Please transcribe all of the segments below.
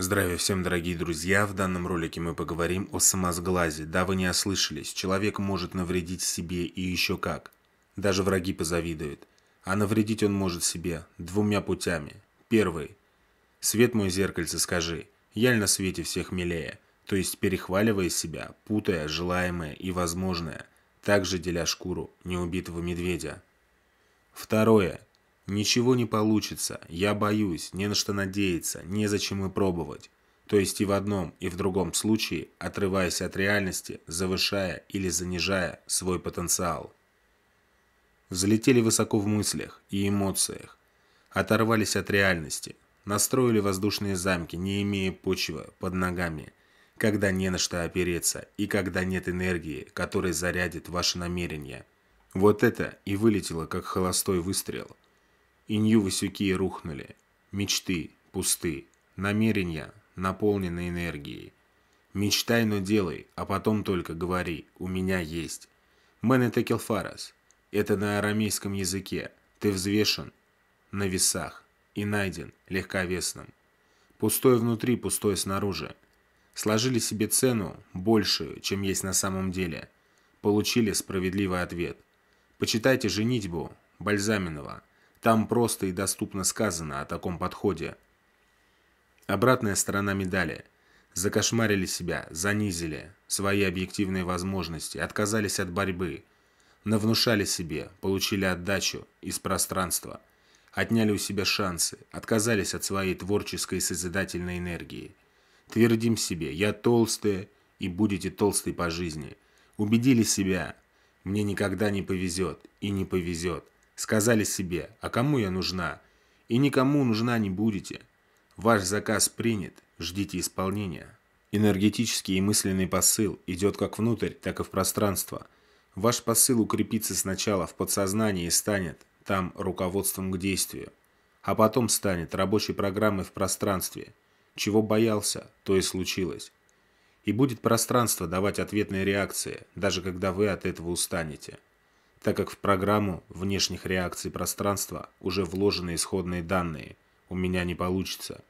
Здравия всем, дорогие друзья! В данном ролике мы поговорим о самосглазе. Да, вы не ослышались, человек может навредить себе и еще как. Даже враги позавидуют. А навредить он может себе двумя путями. Первый. Свет мой зеркальце, скажи, яль на свете всех милее, то есть перехваливая себя, путая желаемое и возможное, также деля шкуру неубитого медведя. Второе. Ничего не получится, я боюсь, не на что надеяться, незачем и пробовать. То есть и в одном, и в другом случае, отрываясь от реальности, завышая или занижая свой потенциал. Взлетели высоко в мыслях и эмоциях, оторвались от реальности, настроили воздушные замки, не имея почвы под ногами, когда не на что опереться и когда нет энергии, которая зарядит ваши намерения. Вот это и вылетело, как холостой выстрел – Инью Васюки рухнули. Мечты пусты, намерения наполнены энергией. Мечтай, но делай, а потом только говори, у меня есть. Менетекел Фарас. Это на арамейском языке. Ты взвешен на весах и найден легковесным. Пустое внутри, пустое снаружи. Сложили себе цену большую, чем есть на самом деле. Получили справедливый ответ. Почитайте «Женитьбу» Бальзаминова – там просто и доступно сказано о таком подходе. Обратная сторона медали. Закошмарили себя, занизили свои объективные возможности, отказались от борьбы, навнушали себе, получили отдачу из пространства, отняли у себя шансы, отказались от своей творческой и созидательной энергии. Твердим себе «я толстая» и «будете толстой по жизни». Убедили себя «мне никогда не повезет» и «не повезет». Сказали себе, а кому я нужна? И никому нужна не будете. Ваш заказ принят, ждите исполнения. Энергетический и мысленный посыл идет как внутрь, так и в пространство. Ваш посыл укрепится сначала в подсознании и станет там руководством к действию, а потом станет рабочей программой в пространстве. Чего боялся, то и случилось. И будет пространство давать ответные реакции, даже когда вы от этого устанете так как в программу внешних реакций пространства уже вложены исходные данные, у меня не получится.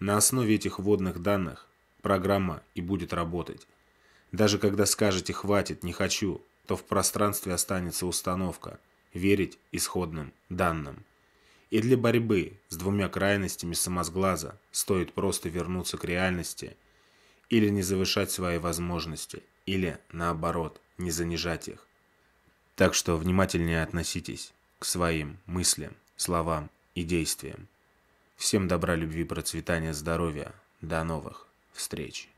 На основе этих вводных данных программа и будет работать. Даже когда скажете «хватит, не хочу», то в пространстве останется установка «верить исходным данным». И для борьбы с двумя крайностями самосглаза стоит просто вернуться к реальности или не завышать свои возможности, или, наоборот, не занижать их. Так что внимательнее относитесь к своим мыслям, словам и действиям. Всем добра, любви, процветания, здоровья. До новых встреч.